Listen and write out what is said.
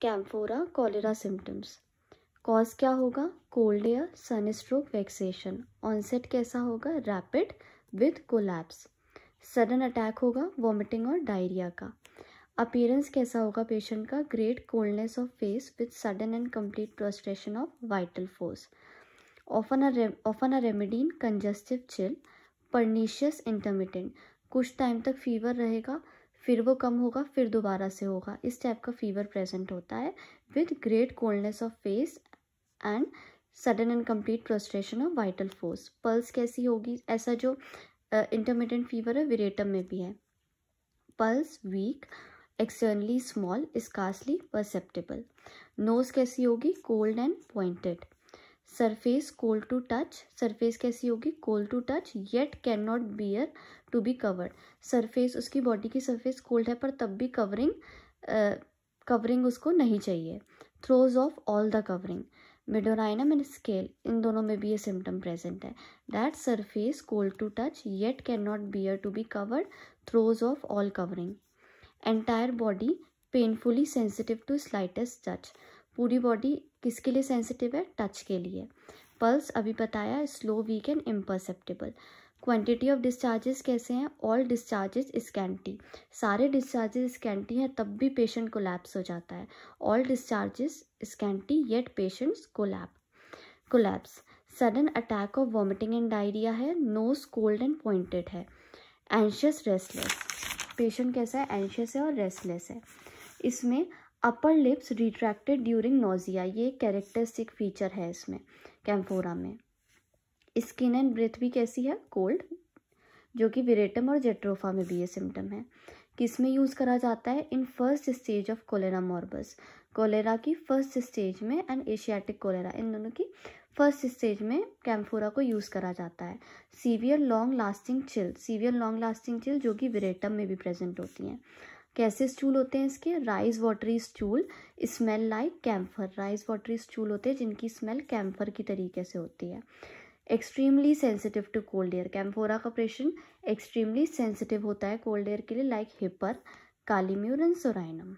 कैम्फोरा cholera symptoms cause क्या होगा cold air sunstroke vaccination onset कैसा होगा rapid with collapse sudden attack होगा वॉमिटिंग और डायरिया का अपीयरेंस कैसा होगा पेशेंट का great coldness of face with sudden and complete prostration of vital force often a often a remittent congestive congestive chill pernicious intermittent कुछ time तक fever रहेगा फिर वो कम होगा फिर दोबारा से होगा इस टाइप का फीवर प्रेजेंट होता है with great coldness of face and sudden and complete prostration of vital force pulse कैसी होगी ऐसा जो इंटरमीडियंट फीवर है विरेटम में भी है pulse weak externally small scarcely perceptible nose कैसी होगी cold and pointed surface cold to touch surface कैसी होगी cold to touch yet can not bear to be covered surface उसकी बॉडी की सरफेस कोल्ड है पर तब भी कवरिंग कवरिंग उसको नहीं चाहिए throws off all the covering Medorrhinum and Secale इन दोनों में भी ये सिम्टम प्रेजेंट है that surface cold to touch yet can not bear to be covered throws off all covering entire body painfully sensitive to slightest touch पूरी body किसके लिए sensitive है टच के लिए पल्स अभी बताया slow weak and imperceptible quantity of discharges कैसे हैं ऑल डिस्चार्जेस स्कैंटी सारे डिस्चार्जेस स्कैंटी हैं तब भी पेशेंट लैप्स हो जाता है all discharges scanty yet patients lap collapse sudden attack of vomiting and diarrhoea है नोज कोल्ड एंड पॉइंटेड है एंशियस रेस्टलेस पेशेंट कैसा है एंशियस है और रेस्टलेस है इसमें upper lips retracted during nausea ये कैरेक्टरिस्टिक फीचर है इसमें कैम्फोरा में स्किन एंड ब्रेथ भी कैसी है कोल्ड जो कि विरेटम और जेट्रोफा में भी ये सिम्टम है किस में यूज़ करा जाता है in first stage of cholera morbus cholera की फर्स्ट स्टेज में एंड एशियाटिक कोलेरा इन दोनों की फर्स्ट स्टेज में कैम्फोरा को यूज़ करा जाता है severe long lasting chill severe long lasting chill जो कि विरेटम में भी प्रेजेंट होती हैं कैसे स्टूल होते हैं इसके rice watery stool smell like camphor rice watery stool होते हैं जिनकी स्मेल कैम्फर की तरीके से होती है extremely sensitive to cold air Camphora का ऑपरेशन एक्सट्रीमली सेंसिटिव होता है कोल्ड एयर के लिए like Hepar Kali mur and psorinum